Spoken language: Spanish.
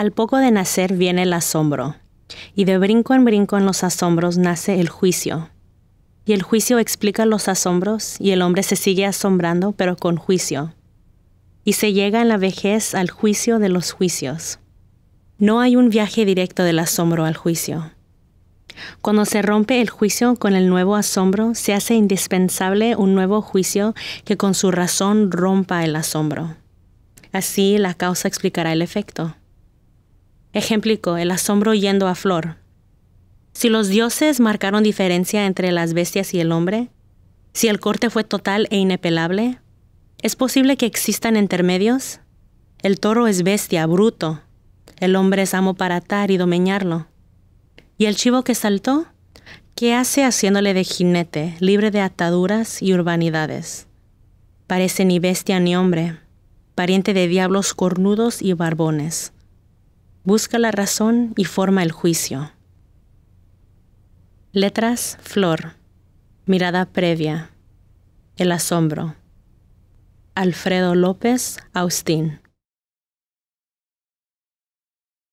Al poco de nacer viene el asombro, y de brinco en brinco en los asombros nace el juicio. Y el juicio explica los asombros, y el hombre se sigue asombrando, pero con juicio. Y se llega en la vejez al juicio de los juicios. No hay un viaje directo del asombro al juicio. Cuando se rompe el juicio con el nuevo asombro, se hace indispensable un nuevo juicio que con su razón rompa el asombro. Así la causa explicará el efecto. Ejemplico, el asombro yendo a flor. Si los dioses marcaron diferencia entre las bestias y el hombre, si el corte fue total e inepelable, ¿es posible que existan intermedios? El toro es bestia, bruto. El hombre es amo para atar y domeñarlo. ¿Y el chivo que saltó? ¿Qué hace haciéndole de jinete, libre de ataduras y urbanidades? Parece ni bestia ni hombre, pariente de diablos cornudos y barbones busca la razón y forma el juicio. Letras, flor, mirada previa, el asombro. Alfredo López, Austin.